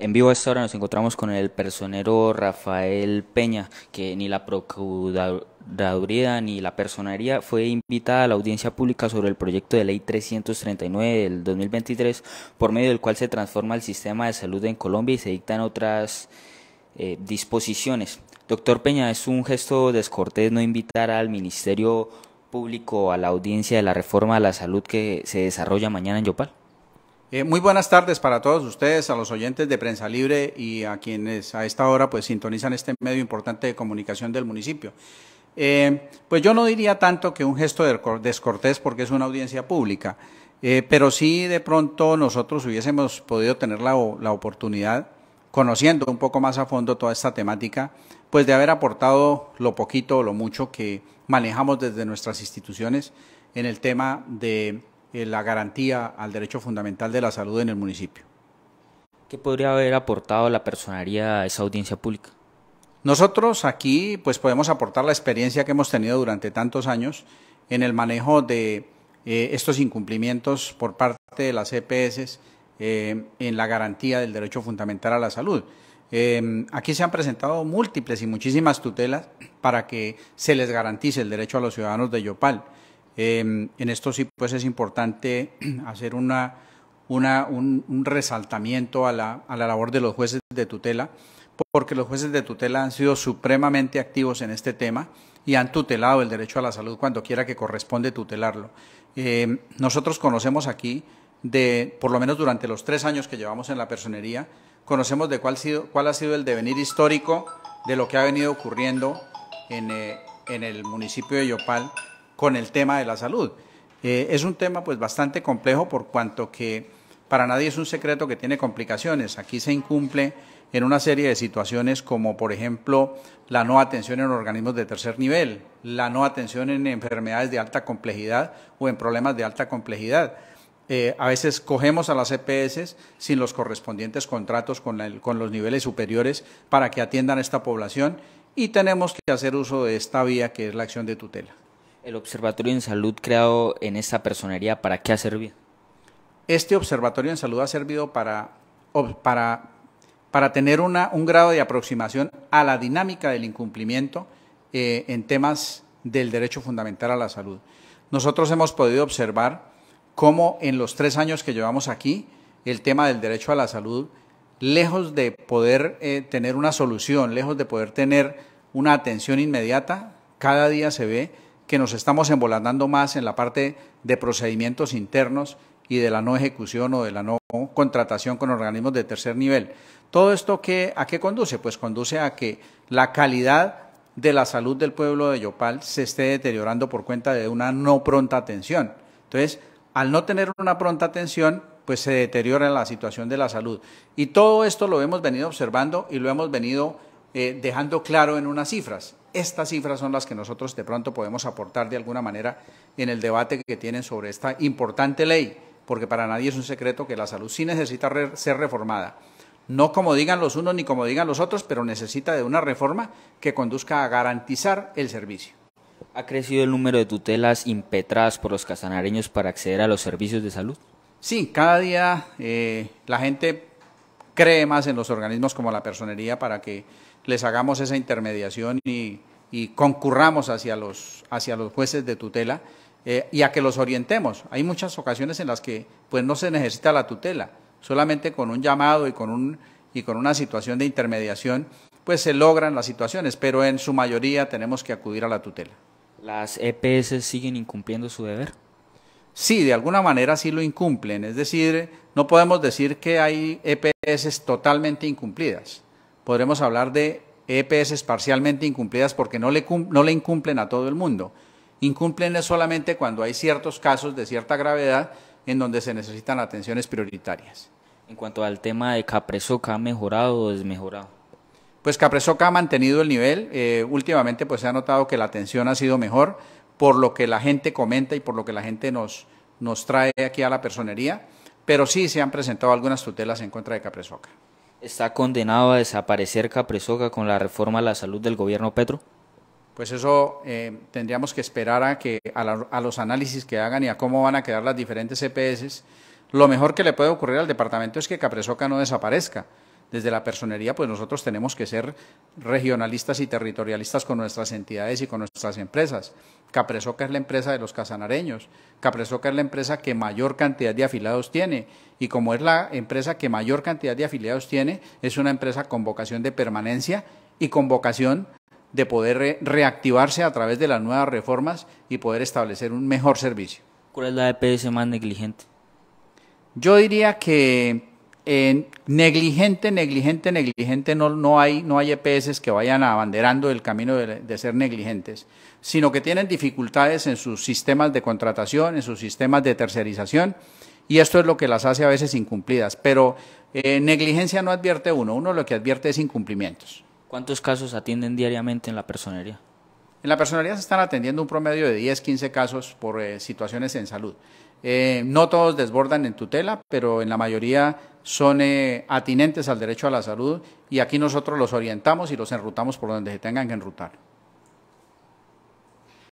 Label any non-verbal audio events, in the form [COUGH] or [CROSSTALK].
En vivo a esta hora nos encontramos con el personero Rafael Peña, que ni la Procuraduría ni la Personería fue invitada a la audiencia pública sobre el proyecto de ley 339 del 2023, por medio del cual se transforma el sistema de salud en Colombia y se dictan otras eh, disposiciones. Doctor Peña, es un gesto descortés no invitar al Ministerio Público a la audiencia de la reforma a la salud que se desarrolla mañana en Yopal. Eh, muy buenas tardes para todos ustedes, a los oyentes de Prensa Libre y a quienes a esta hora pues sintonizan este medio importante de comunicación del municipio. Eh, pues yo no diría tanto que un gesto de descortés porque es una audiencia pública, eh, pero sí de pronto nosotros hubiésemos podido tener la, la oportunidad, conociendo un poco más a fondo toda esta temática, pues de haber aportado lo poquito o lo mucho que manejamos desde nuestras instituciones en el tema de eh, la garantía al derecho fundamental de la salud en el municipio. ¿Qué podría haber aportado la personería a esa audiencia pública? Nosotros aquí pues podemos aportar la experiencia que hemos tenido durante tantos años en el manejo de eh, estos incumplimientos por parte de las EPS eh, en la garantía del derecho fundamental a la salud. Em, aquí se han presentado múltiples y muchísimas tutelas para que se les garantice el derecho a los ciudadanos de Yopal. Em, en esto sí, pues es importante [CLEARS THROAT] hacer un, resaltamiento a la, labor de los jueces de tutela, porque los jueces de tutela han sido supremamente activos en este tema y han tutelado el derecho a la salud cuando quiera que corresponde tutelarlo. Em, nosotros conocemos aquí, de, por lo menos durante los tres años que llevamos en la personería, conocemos de cuál, sido, cuál ha sido el devenir histórico de lo que ha venido ocurriendo en eh, el municipio de Yopal con el tema de la salud. Eh, es un tema pues bastante complejo por cuanto que para nadie es un secreto que tiene complicaciones. Aquí se incumple en una serie de situaciones como por ejemplo la no atención en organismos de tercer nivel, la no atención en enfermedades de alta complejidad o en problemas de alta complejidad. Eh, a veces cogemos a las EPS sin los correspondientes contratos con, con los niveles superiores para que atiendan a esta población y tenemos que hacer uso de esta vía que es la acción de tutela. ¿El Observatorio en Salud creado en esta personería para qué ha servido? Este Observatorio en Salud ha servido para, para, para tener un grado de aproximación a la dinámica del incumplimiento eh, en temas del derecho fundamental a la salud. Nosotros hemos podido observar cómo en los tres años que llevamos aquí, el tema del derecho a la salud, lejos de poder eh, tener una solución, lejos de poder tener una atención inmediata, cada día se ve que nos estamos embolandando más en la parte de procedimientos internos y de la no ejecución o de la no contratación con organismos de tercer nivel. ¿Todo esto a qué conduce? Pues conduce a que la calidad de la salud del pueblo de Yopal se esté deteriorando por cuenta de una no pronta atención. Entonces, al no tener una pronta atención, pues se deteriora la situación de la salud. Y todo esto lo hemos venido observando y lo hemos venido eh, dejando claro en unas cifras. Estas cifras son las que nosotros de pronto podemos aportar de alguna manera en el debate que tienen sobre esta importante ley, porque para nadie es un secreto que la salud sí necesita ser reformada. No como digan los unos ni como digan los otros, pero necesita de una reforma que conduzca a garantizar el servicio. ¿Ha crecido el número de tutelas impetradas por los casanareños para acceder a los servicios de salud? Sí, cada día eh, la gente cree más en los organismos como la personería para que les hagamos esa intermediación y, concurramos hacia los, hacia los jueces de tutela eh, y a que los orientemos. Hay muchas ocasiones en las que pues, no se necesita la tutela, solamente con un llamado y con, un, y con una situación de intermediación pues se logran las situaciones, pero en su mayoría tenemos que acudir a la tutela. ¿Las EPS siguen incumpliendo su deber? Sí, de alguna manera sí lo incumplen, es decir, no podemos decir que hay EPS totalmente incumplidas podremos hablar de EPS parcialmente incumplidas porque no le, incumplen a todo el mundo. Incumplen solamente cuando hay ciertos casos de cierta gravedad en donde se necesitan atenciones prioritarias. En cuanto al tema de Capresoca, ¿ha mejorado o desmejorado? Pues Capresoca ha mantenido el nivel. Eh, últimamente pues se ha notado que la atención ha sido mejor por lo que la gente comenta y por lo que la gente nos, nos trae aquí a la personería. Pero sí se han presentado algunas tutelas en contra de Capresoca está condenado a desaparecer Capresoca con la reforma a la salud del gobierno Petro? Pues eso eh, tendríamos que esperar a, que, a, los análisis que hagan y a cómo van a quedar las diferentes EPS. Lo mejor que le puede ocurrir al departamento es que Capresoca no desaparezca desde la personería, pues nosotros tenemos que ser regionalistas y territorialistas con nuestras entidades y con nuestras empresas. Capresoca es la empresa de los casanareños. Capresoca es la empresa que mayor cantidad de afiliados tiene. Y como es la empresa que mayor cantidad de afiliados tiene, es una empresa con vocación de permanencia y con vocación de poder reactivarse a través de las nuevas reformas y poder establecer un mejor servicio. ¿Cuál es la EPS más negligente? Yo diría que en negligente, negligente, negligente, no, hay, no hay EPS que vayan abanderando el camino de, ser negligentes, sino que tienen dificultades en sus sistemas de contratación, en sus sistemas de tercerización, y esto es lo que las hace a veces incumplidas. Pero eh, negligencia no advierte uno, uno lo que advierte es incumplimientos. ¿Cuántos casos atienden diariamente en la personería? En la personería se están atendiendo un promedio de 10, 15 casos por eh, situaciones en salud. Eh, no todos desbordan en tutela, pero en la mayoría son eh, atinentes al derecho a la salud y aquí nosotros los orientamos y los enrutamos por donde se tengan que enrutar.